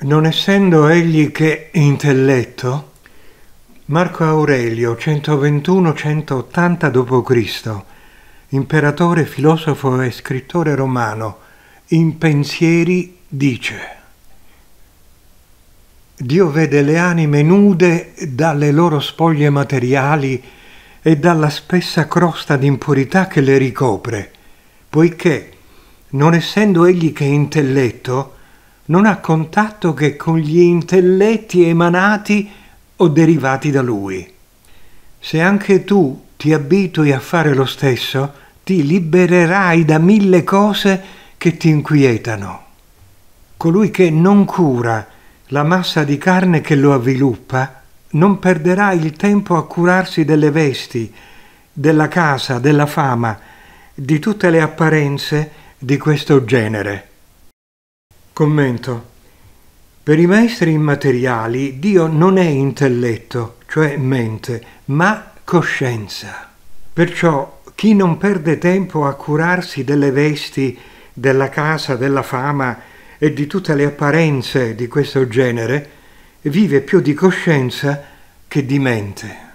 Non essendo egli che intelletto, Marco Aurelio 121-180 d.C., imperatore, filosofo e scrittore romano, in pensieri dice Dio vede le anime nude dalle loro spoglie materiali e dalla spessa crosta d'impurità che le ricopre, poiché, non essendo egli che intelletto, non ha contatto che con gli intelletti emanati o derivati da lui. Se anche tu ti abitui a fare lo stesso, ti libererai da mille cose che ti inquietano. Colui che non cura la massa di carne che lo avviluppa, non perderà il tempo a curarsi delle vesti, della casa, della fama, di tutte le apparenze di questo genere. Commento. Per i maestri immateriali Dio non è intelletto, cioè mente, ma coscienza. Perciò chi non perde tempo a curarsi delle vesti, della casa, della fama e di tutte le apparenze di questo genere, vive più di coscienza che di mente.